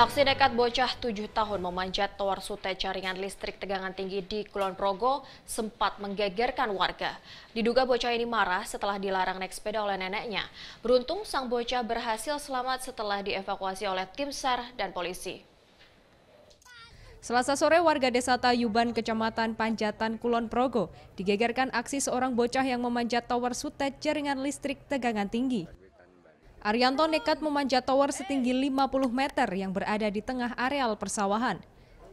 Aksi nekat bocah 7 tahun memanjat tower sute jaringan listrik tegangan tinggi di Kulon Progo sempat menggegerkan warga. Diduga bocah ini marah setelah dilarang naik sepeda oleh neneknya. Beruntung sang bocah berhasil selamat setelah dievakuasi oleh tim SAR dan polisi. Selasa sore warga desa Tayuban, kecamatan Panjatan, Kulon Progo, digegerkan aksi seorang bocah yang memanjat tower sute jaringan listrik tegangan tinggi. Arianto nekat memanjat tower setinggi 50 meter yang berada di tengah areal persawahan.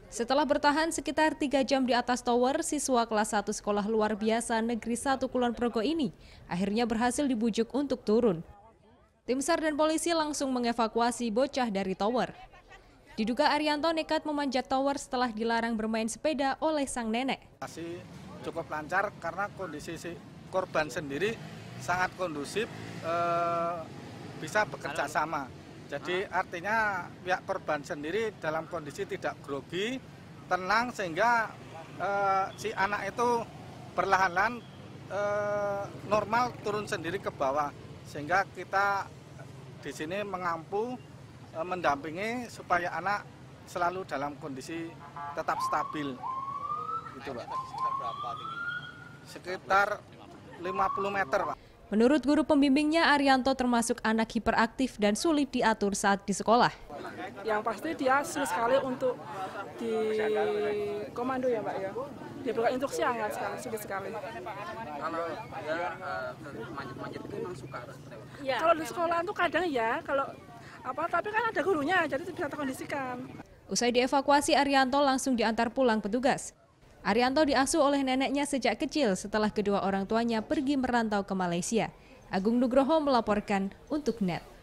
Setelah bertahan sekitar tiga jam di atas tower, siswa kelas 1 sekolah luar biasa negeri satu Kulon Progo ini akhirnya berhasil dibujuk untuk turun. Tim SAR dan polisi langsung mengevakuasi bocah dari tower. Diduga Arianto nekat memanjat tower setelah dilarang bermain sepeda oleh sang nenek. Masih cukup lancar karena kondisi si korban sendiri sangat kondusif, eh bisa bekerja sama. Jadi artinya pihak korban sendiri dalam kondisi tidak grogi, tenang sehingga eh, si anak itu perlahan-lahan eh, normal turun sendiri ke bawah sehingga kita di sini mengampu eh, mendampingi supaya anak selalu dalam kondisi tetap stabil. Gitu, Pak. Sekitar lima puluh Sekitar 50 meter, Pak. Menurut guru pembimbingnya, Arianto termasuk anak hiperaktif dan sulit diatur saat di sekolah. Yang pasti dia sulit sekali untuk di komando ya Pak ya. Dia bukan instruksi hangat sekali, sulit sekali. Kalau dia eh, manjat-manjat itu memang suka? Ya. Kalau di sekolah itu kadang ya, kalau apa tapi kan ada gurunya jadi bisa terkondisikan. Usai dievakuasi, Arianto langsung diantar pulang petugas. Arianto diasuh oleh neneknya sejak kecil setelah kedua orang tuanya pergi merantau ke Malaysia. Agung Nugroho melaporkan untuk NET.